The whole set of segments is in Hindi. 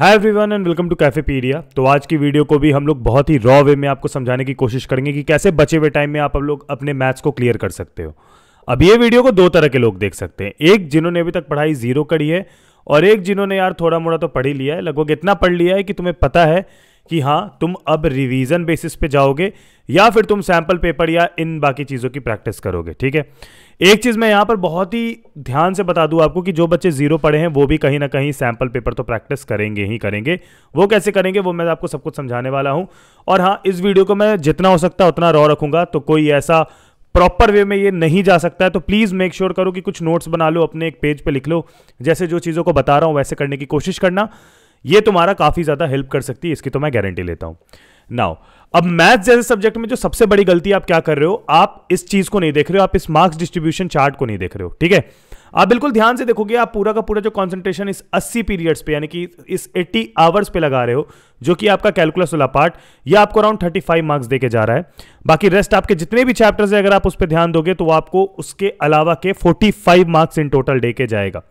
hi everyone and welcome to Cafe Pedia तो आज की वीडियो को भी हम लोग बहुत ही रॉ वे में आपको समझाने की कोशिश करेंगे कि कैसे बचे हुए टाइम में आप हम लोग अपने मैथ्स को क्लियर कर सकते हो अब ये वीडियो को दो तरह के लोग देख सकते हैं एक जिन्होंने अभी तक पढ़ाई जीरो करी है और एक जिन्होंने यार थोड़ा मोड़ा तो पढ़ ही लिया है लगभग इतना पढ़ लिया है कि तुम्हें पता है कि हाँ तुम अब रिवीजन बेसिस पे जाओगे या फिर तुम सैम्पल पेपर या इन बाकी चीज़ों की प्रैक्टिस करोगे ठीक है एक चीज़ मैं यहाँ पर बहुत ही ध्यान से बता दूँ आपको कि जो बच्चे जीरो पढ़े हैं वो भी कहीं ना कहीं सैम्पल पेपर तो प्रैक्टिस करेंगे ही करेंगे वो कैसे करेंगे वो मैं आपको सब कुछ समझाने वाला हूँ और हाँ इस वीडियो को मैं जितना हो सकता उतना रॉ रखूँगा तो कोई ऐसा प्रॉपर वे में ये नहीं जा सकता है तो प्लीज़ मेक श्योर करो कि कुछ नोट्स बना लो अपने एक पेज पे लिख लो जैसे जो चीज़ों को बता रहा हूँ वैसे करने की कोशिश करना ये तुम्हारा काफ़ी ज़्यादा हेल्प कर सकती है इसकी तो मैं गारंटी लेता हूं नाउ अब मैथ्स जैसे सब्जेक्ट में जो सबसे बड़ी गलती आप क्या कर रहे हो आप इस चीज़ को नहीं देख रहे हो आप इस मार्क्स डिस्ट्रीब्यूशन चार्ट को नहीं देख रहे हो ठीक है आप बिल्कुल ध्यान से देखोगे आप पूरा का पूरा जो कंसंट्रेशन इस 80 पीरियड्स पे यानी कि इस 80 आवर्स पे लगा रहे हो जो कि आपका कैलकुलस वाला पार्ट ये आपको अराउंड 35 मार्क्स देके जा रहा है बाकी रेस्ट आपके जितने भी चैप्टर्स है अगर आप उस पर ध्यान दोगे तो आपको उसके अलावा के फाइव मार्क्स इन टोटल डे के जाएगा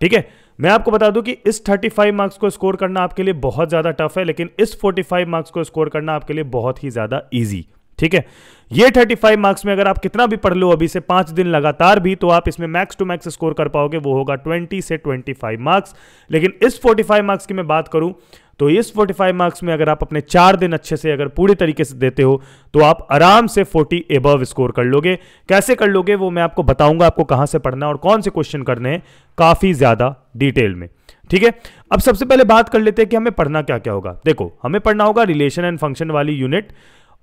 ठीक है मैं आपको बता दूं कि इस 35 मार्क्स को स्कोर करना आपके लिए बहुत ज़्यादा टफ है लेकिन इस 45 मार्क्स को स्कोर करना आपके लिए बहुत ही ज़्यादा ईजी ठीक है ये 35 मार्क्स में अगर आप कितना भी पढ़ लो अभी से पांच दिन लगातार भी तो आप इसमें मैक्स टू मैक्स स्कोर कर पाओगे वो होगा 20 से 25 मार्क्स लेकिन इस 45 मार्क्स की मैं बात करूं तो इस 45 मार्क्स में अगर आप अपने चार दिन अच्छे से अगर पूरे तरीके से देते हो तो आप आराम से 40 एबव स्कोर कर लोगे कैसे कर लोगे वो मैं आपको बताऊंगा आपको कहां से पढ़ना है और कौन से क्वेश्चन करने हैं काफ़ी ज़्यादा डिटेल में ठीक है अब सबसे पहले बात कर लेते हैं कि हमें पढ़ना क्या क्या होगा देखो हमें पढ़ना होगा रिलेशन एंड फंक्शन वाली यूनिट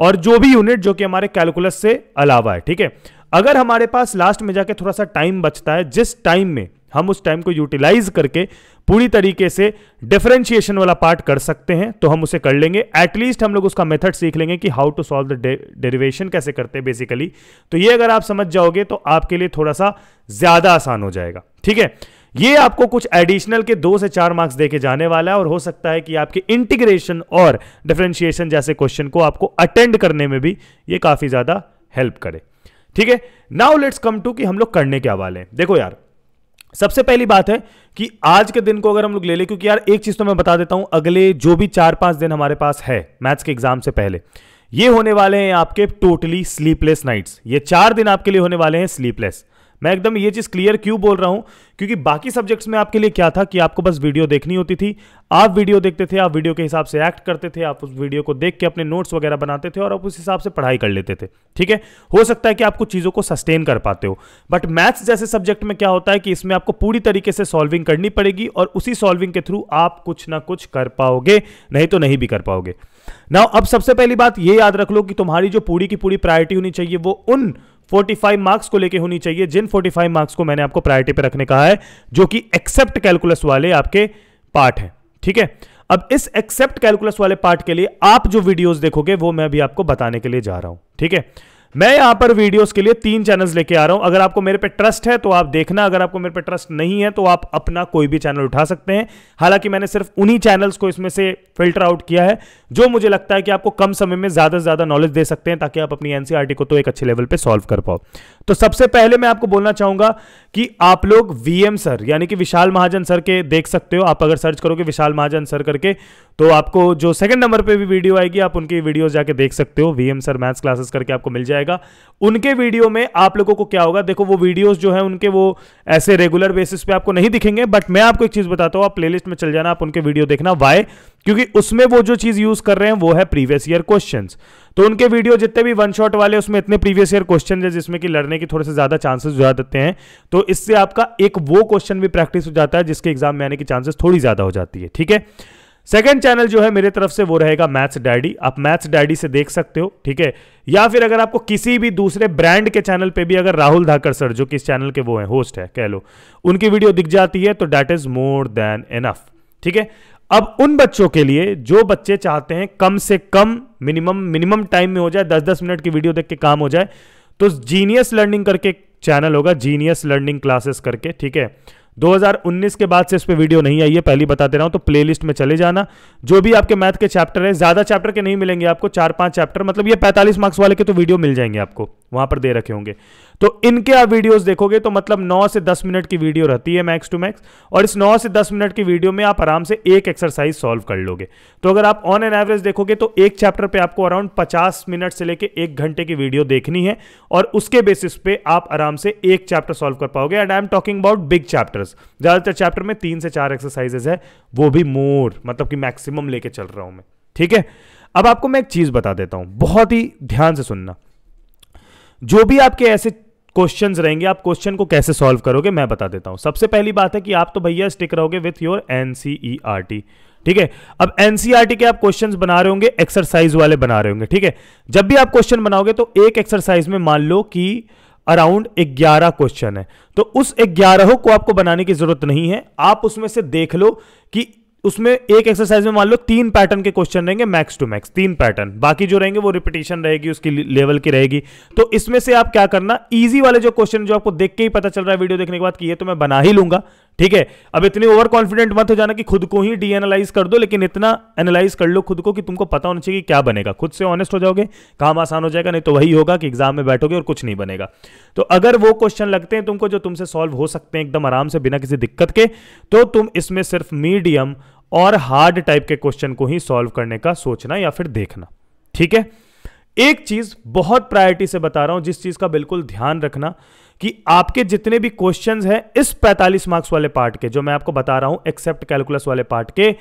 और जो भी यूनिट जो कि हमारे कैलकुलस से अलावा है ठीक है अगर हमारे पास लास्ट में जाके थोड़ा सा टाइम बचता है जिस टाइम में हम उस टाइम को यूटिलाइज करके पूरी तरीके से डिफरेंशिएशन वाला पार्ट कर सकते हैं तो हम उसे कर लेंगे एटलीस्ट हम लोग उसका मेथड सीख लेंगे कि how to solve the derivation कैसे करते हैं बेसिकली तो ये अगर आप समझ जाओगे तो आपके लिए थोड़ा सा ज़्यादा आसान हो जाएगा ठीक है ये आपको कुछ एडिशनल के दो से चार मार्क्स देके जाने वाला है और हो सकता है कि आपके इंटीग्रेशन और डिफरेंशिएशन जैसे क्वेश्चन को आपको अटेंड करने में भी ये काफ़ी ज़्यादा हेल्प करे ठीक है नाउ लेट्स कम टू कि हम लोग करने के हवाले हैं देखो यार सबसे पहली बात है कि आज के दिन को अगर हम लोग ले लें क्योंकि यार एक चीज तो मैं बता देता हूं अगले जो भी चार पांच दिन हमारे पास है मैथ्स के एग्जाम से पहले ये होने वाले हैं आपके टोटली स्लीपलेस नाइट्स ये चार दिन आपके लिए होने वाले हैं स्लीपलेस मैं एकदम ये चीज़ क्लियर क्यों बोल रहा हूँ क्योंकि बाकी सब्जेक्ट्स में आपके लिए क्या था कि आपको बस वीडियो देखनी होती थी आप वीडियो देखते थे आप वीडियो के हिसाब से एक्ट करते थे आप उस वीडियो को देख के अपने नोट्स वगैरह बनाते थे और आप उस हिसाब से पढ़ाई कर लेते थे ठीक है हो सकता है कि आप कुछ चीज़ों को सस्टेन कर पाते हो बट मैथ्स जैसे सब्जेक्ट में क्या होता है कि इसमें आपको पूरी तरीके से सॉल्विंग करनी पड़ेगी और उसी सॉल्विंग के थ्रू आप कुछ ना कुछ कर पाओगे नहीं तो नहीं भी कर पाओगे नाउ अब सबसे पहली बात ये याद रख लो कि तुम्हारी जो पूरी की पूरी प्रायोरिटी होनी चाहिए वो उन 45 मार्क्स को लेके होनी चाहिए जिन 45 मार्क्स को मैंने आपको प्रायोरिटी पे रखने कहा है जो कि एक्सेप्ट कैलकुलस वाले आपके पार्ट हैं ठीक है अब इस एक्सेप्ट कैलकुलस वाले पार्ट के लिए आप जो वीडियोस देखोगे वो मैं अभी आपको बताने के लिए जा रहा हूं ठीक है मैं यहां पर वीडियोस के लिए तीन चैनल्स लेके आ रहा हूं अगर आपको मेरे पे ट्रस्ट है तो आप देखना अगर आपको मेरे पे ट्रस्ट नहीं है तो आप अपना कोई भी चैनल उठा सकते हैं हालांकि मैंने सिर्फ उन्हीं चैनल्स को इसमें से फिल्टर आउट किया है जो मुझे लगता है कि आपको कम समय में ज्यादा से ज्यादा नॉलेज दे सकते हैं ताकि आप अपनी एनसीआरटी e को तो एक अच्छे लेवल पर सॉल्व कर पाओ तो सबसे पहले मैं आपको बोलना चाहूंगा कि आप लोग वीएम सर यानी कि विशाल महाजन सर के देख सकते हो आप अगर सर्च करोगे विशाल महाजन सर करके तो आपको जो सेकंड नंबर पर भी वीडियो आएगी आप उनकी वीडियो जाके देख सकते हो वीएम सर मैथ्स क्लासेस करके आपको मिल जाएगा जाएगा उनके वीडियो में आप लोगों को क्या होगा देखो वो वीडियोस जो है उनके वो ऐसे रेगुलर बेसिस पे आपको नहीं दिखेंगे बट मैं आपको एक चीज बताता हूं आप प्लेलिस्ट में चल जाना आप उनके वीडियो देखना वाई क्योंकि उसमें वो जो चीज यूज कर रहे हैं वो है प्रीवियस ईयर क्वेश्चन तो उनके वीडियो जितने भी वन शॉट वाले उसमें इतने प्रीवियस ईयर क्वेश्चन है जिसमें कि लड़ने की थोड़े से ज्यादा चांसेस ज्यादा देते हैं तो इससे आपका एक वो क्वेश्चन भी प्रैक्टिस हो जाता है जिसके एग्जाम में आने की चांसेस थोड़ी ज्यादा हो जाती है ठीक है सेकेंड चैनल जो है मेरे तरफ से वो रहेगा मैथ्स डैडी आप मैथ्स डैडी से देख सकते हो ठीक है या फिर अगर आपको किसी भी दूसरे ब्रांड के चैनल पे भी अगर राहुल धाकर सर जो कि इस चैनल के वो हैं होस्ट है कह लो उनकी वीडियो दिख जाती है तो that is more than enough ठीक है अब उन बच्चों के लिए जो बच्चे चाहते हैं कम से कम मिनिमम मिनिमम टाइम में हो जाए दस दस मिनट की वीडियो देख के काम हो जाए तो जीनियस लर्निंग करके चैनल होगा जीनियस लर्निंग क्लासेस करके ठीक है 2019 के बाद से इस पर वीडियो नहीं आई है पहली बताते रहा हूं तो प्लेलिस्ट में चले जाना जो भी आपके मैथ के चैप्टर है ज्यादा चैप्टर के नहीं मिलेंगे आपको चार पांच चैप्टर मतलब ये 45 मार्क्स वाले के तो वीडियो मिल जाएंगे आपको वहां पर दे रखे होंगे तो इनके आप वीडियोस देखोगे तो मतलब 9 से 10 मिनट की वीडियो रहती है मैक्स टू मैक्स और इस 9 से 10 मिनट की वीडियो में आप आराम से एक एक्सरसाइज सॉल्व कर लोगे तो अगर आप ऑन एन एवरेज देखोगे तो एक चैप्टर पे आपको अराउंड 50 मिनट से लेके एक घंटे की वीडियो देखनी है और उसके बेसिस पे आप आराम से एक चैप्टर सॉल्व कर पाओगे and I am talking about big chapters ज़्यादातर चैप्टर में तीन से चार एक्सरसाइजेज है वो भी मोर मतलब कि मैक्सिमम लेके चल रहा हूं मैं ठीक है अब आपको मैं एक चीज़ बता देता हूं बहुत ही ध्यान से सुनना जो भी आपके ऐसे क्वेश्चन रहेंगे आप क्वेश्चन को कैसे सॉल्व करोगे मैं बता देता हूं सबसे पहली बात है कि आप तो भैया स्टिक रहोगे विथ योर एनसीईआरटी ठीक है अब एनसीईआरटी e के आप क्वेश्चन बना रहे होंगे एक्सरसाइज वाले बना रहे होंगे ठीक है जब भी आप क्वेश्चन बनाओगे तो एक एक्सरसाइज में मान लो कि अराउंड 11 क्वेश्चन है तो उस 11 को आपको बनाने की जरूरत नहीं है आप उसमें से देख लो कि उसमें एक एक्सरसाइज में मान लो तीन पैटर्न के क्वेश्चन रहेंगे मैक्स टू मैक्स तीन पैटर्न बाकी जो रहेंगे वो रिपीटेशन रहेगी उसकी लेवल की रहेगी तो इसमें से आप क्या करना इजी वाले जो क्वेश्चन जो आपको देख के ही पता चल रहा है वीडियो देखने के बाद कि ये तो मैं बना ही लूंगा ठीक है अब इतनी ओवर कॉन्फिडेंट मत हो जाना कि खुद को ही डी एनालाइज कर दो लेकिन इतना एनालाइज कर लो खुद को कि तुमको पता होना चाहिए कि क्या बनेगा खुद से ऑनेस्ट हो जाओगे काम आसान हो जाएगा नहीं तो वही होगा कि एग्जाम में बैठोगे और कुछ नहीं बनेगा तो अगर वो क्वेश्चन लगते हैं तुमको जो तुमसे सॉल्व हो सकते हैं एकदम आराम से बिना किसी दिक्कत के तो तुम इसमें सिर्फ मीडियम और हार्ड टाइप के क्वेश्चन को ही सॉल्व करने का सोचना या फिर देखना ठीक है एक चीज बहुत प्रायोरिटी से बता रहा हूं जिस चीज का बिल्कुल ध्यान रखना कि आपके जितने भी क्वेश्चन हैं इस 45 मार्क्स वाले पार्ट के जो मैं आपको बता रहा हूं एक्सेप्ट कैलकुलस वाले पार्ट के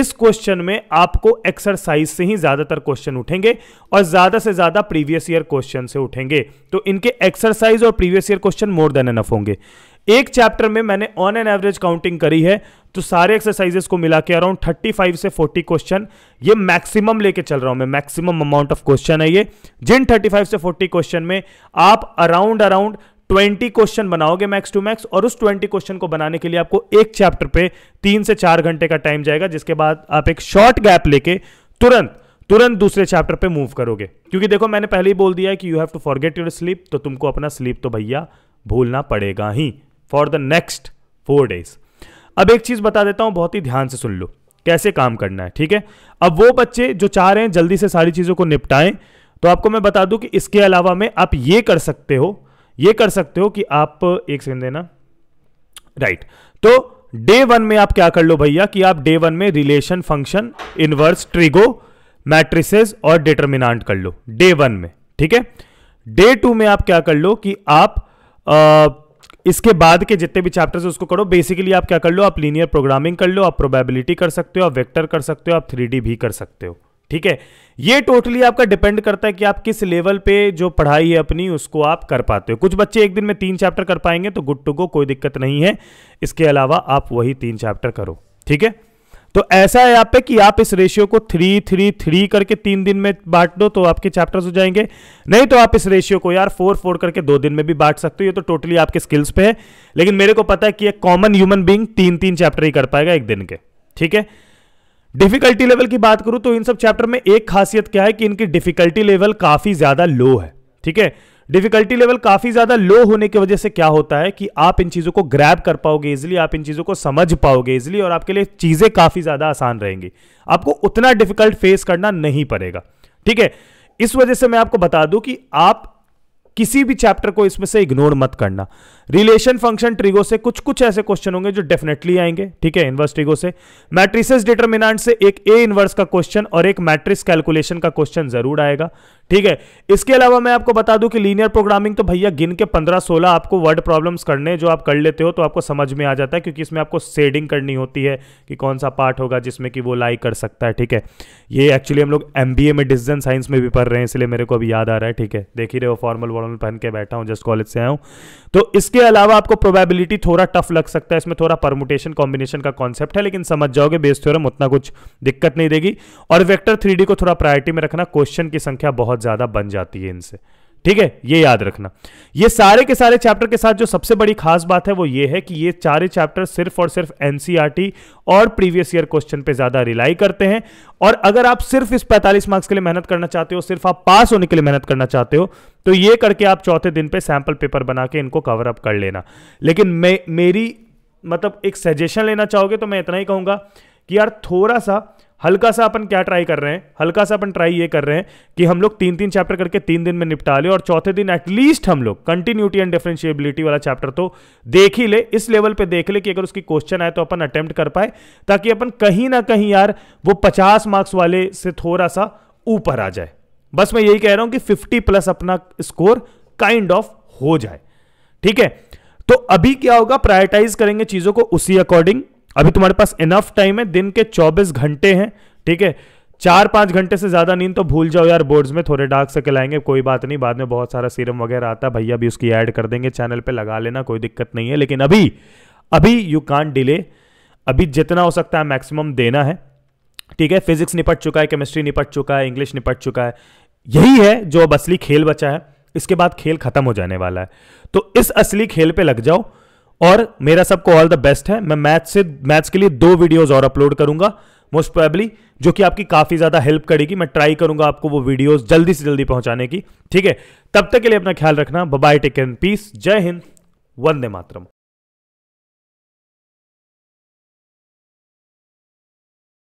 इस क्वेश्चन में आपको एक्सरसाइज से ही ज्यादातर क्वेश्चन उठेंगे और ज्यादा से ज्यादा प्रीवियस ईयर क्वेश्चन से उठेंगे तो इनके एक्सरसाइज और previous year question more than enough होंगे एक चैप्टर में मैंने ऑन एन एवरेज काउंटिंग करी है तो सारे एक्सरसाइजेस को मिला के अराउंड 35 से 40 क्वेश्चन ये मैक्सिमम लेके चल रहा हूं मैं मैक्सिमम अमाउंट ऑफ क्वेश्चन है ये जिन 35 से 40 क्वेश्चन में आप अराउंड अराउंड ट्वेंटी क्वेश्चन बनाओगे मैक्स टू मैक्स और उस ट्वेंटी क्वेश्चन को बनाने के लिए आपको एक चैप्टर पे तीन से चार घंटे का टाइम जाएगा जिसके बाद आप एक शॉर्ट गैप लेके तुरंत तुरंत दूसरे चैप्टर पे मूव करोगे क्योंकि देखो मैंने पहले ही बोल दिया है कि you have to forget your sleep तो तुमको अपना स्लीप तो भैया भूलना पड़ेगा ही for the next four days अब एक चीज बता देता हूं बहुत ही ध्यान से सुन लो कैसे काम करना है ठीक है अब वो बच्चे जो चाह रहे हैं जल्दी से सारी चीजों को निपटाएं तो आपको मैं बता दूं कि इसके अलावा में आप ये कर सकते हो ये कर सकते हो कि आप एक सेकेंड देना राइट तो डे वन में आप क्या कर लो भैया कि आप डे वन में relation function inverse trigo matrices और डिटर्मिनांट कर लो डे वन में ठीक है डे टू में आप क्या कर लो कि आप आ, इसके बाद के जितने भी चैप्टर्स उसको करो बेसिकली आप क्या कर लो आप लीनियर प्रोग्रामिंग कर लो आप प्रोबेबिलिटी कर सकते हो आप वेक्टर कर सकते हो आप थ्री भी कर सकते हो ठीक है ये टोटली आपका डिपेंड करता है कि आप किस लेवल पे जो पढ़ाई है अपनी उसको आप कर पाते हो कुछ बच्चे एक दिन में तीन चैप्टर कर पाएंगे तो गुड टू गो कोई दिक्कत नहीं है इसके अलावा आप वही तीन चैप्टर करो ठीक है तो ऐसा है आप पे कि आप इस रेशियो को थ्री थ्री थ्री करके तीन दिन में बांट दो तो आपके चैप्टर्स हो जाएंगे नहीं तो आप इस रेशियो को यार फोर फोर करके दो दिन में भी बांट सकते हो ये तो टोटली आपके स्किल्स पे है लेकिन मेरे को पता है कि एक कॉमन ह्यूमन बींग तीन तीन चैप्टर ही कर पाएगा एक दिन के ठीक है डिफिकल्टी लेवल की बात करूं तो इन सब चैप्टर में एक खासियत क्या है कि इनकी डिफिकल्टी लेवल काफी ज्यादा लो है ठीक है डिफिकल्टी लेवल काफी ज्यादा लो होने की वजह से क्या होता है कि आप इन चीजों को ग्रैब कर पाओगे इजिली आप इन चीजों को समझ पाओगे इजिली और आपके लिए चीजें काफी ज्यादा आसान रहेंगी आपको उतना डिफिकल्ट फेस करना नहीं पड़ेगा ठीक है इस वजह से मैं आपको बता दूं कि आप किसी भी चैप्टर को इसमें से इग्नोर मत करना रिलेशन फंक्शन ट्रिगो से कुछ कुछ ऐसे क्वेश्चन होंगे जो डेफिनेटली आएंगे ठीक है इनवर्स ट्रिगो से मैट्रिसेस डिटर्मिनेंट से एक ए इनवर्स का क्वेश्चन और एक मैट्रिक्स कैलकुलेशन का क्वेश्चन जरूर आएगा ठीक है इसके अलावा मैं आपको बता दूं कि लीनियर प्रोग्रामिंग तो भैया गिन के पंद्रह सोलह आपको वर्ड प्रॉब्लम्स करने जो आप कर लेते हो तो आपको समझ में आ जाता है क्योंकि इसमें आपको सेडिंग करनी होती है कि कौन सा पार्ट होगा जिसमें कि वो लाई कर सकता है ठीक है ये एक्चुअली हम लोग एमबीए में डिसीजन साइंस में भी पढ़ रहे हैं इसलिए मेरे को अभी याद आ रहा है ठीक है देख ही रहे हो फॉर्मल वर्ड यूनिफॉर्म पहन के बैठा हूँ जस्ट कॉलेज से आया हूँ तो इसके अलावा आपको प्रोबेबिलिटी थोड़ा टफ लग सकता है इसमें थोड़ा परमुटेशन कॉम्बिनेशन का कॉन्सेप्ट है लेकिन समझ जाओगे बेस थ्योरम उतना कुछ दिक्कत नहीं देगी और वेक्टर थ्री को थोड़ा प्रायोरिटी में रखना क्वेश्चन की संख्या बहुत ज़्यादा बन जाती है इनसे ठीक है ये याद रखना ये सारे के सारे चैप्टर के साथ जो सबसे बड़ी खास बात है वो ये है कि ये चारे चैप्टर सिर्फ और सिर्फ एनसीईआरटी e और प्रीवियस ईयर क्वेश्चन पे ज्यादा रिलाई करते हैं और अगर आप सिर्फ इस 45 मार्क्स के लिए मेहनत करना चाहते हो सिर्फ आप पास होने के लिए मेहनत करना चाहते हो तो ये करके आप चौथे दिन पे सैंपल पेपर बना के इनको कवर अप कर लेना लेकिन मैं मेरी मतलब एक सजेशन लेना चाहोगे तो मैं इतना ही कहूंगा कि यार थोड़ा सा हल्का सा अपन क्या ट्राई कर रहे हैं हल्का सा अपन ट्राई ये कर रहे हैं कि हम लोग तीन तीन चैप्टर करके तीन दिन में निपटा ले और चौथे दिन एटलीस्ट हम लोग कंटिन्यूटी एंड डिफरेंशिएबिलिटी वाला चैप्टर तो देख ही ले इस लेवल पे देख ले कि अगर उसकी क्वेश्चन आए तो अपन अटेम्प्ट कर पाए ताकि अपन कहीं ना कहीं यार वो पचास मार्क्स वाले से थोड़ा सा ऊपर आ जाए बस मैं यही कह रहा हूं कि फिफ्टी प्लस अपना स्कोर काइंड ऑफ हो जाए ठीक है तो अभी क्या होगा प्रायोरिटाइज करेंगे चीजों को उसी अकॉर्डिंग अभी तुम्हारे पास इनफ टाइम है दिन के 24 घंटे हैं ठीक है चार पांच घंटे से ज़्यादा नींद तो भूल जाओ यार बोर्ड्स में थोड़े डार्क से खिलाएंगे कोई बात नहीं बाद में बहुत सारा सीरम वगैरह आता है भैया भी उसकी ऐड कर देंगे चैनल पे लगा लेना कोई दिक्कत नहीं है लेकिन अभी अभी यू कान डिले अभी जितना हो सकता है मैक्सिमम देना है ठीक है फिजिक्स निपट चुका है केमिस्ट्री निपट चुका है इंग्लिश निपट चुका है यही है जो अब असली खेल बचा है इसके बाद खेल खत्म हो जाने वाला है तो इस असली खेल पे लग जाओ और मेरा सबको ऑल द बेस्ट है मैं मैथ्स से मैथ्स के लिए दो वीडियोज और अपलोड करूंगा मोस्ट प्रोबेबली जो कि आपकी काफ़ी ज़्यादा हेल्प करेगी मैं ट्राई करूंगा आपको वो वीडियोज जल्दी से जल्दी पहुंचाने की ठीक है तब तक के लिए अपना ख्याल रखना बाय टेक एंड पीस जय हिंद वंदे मातरम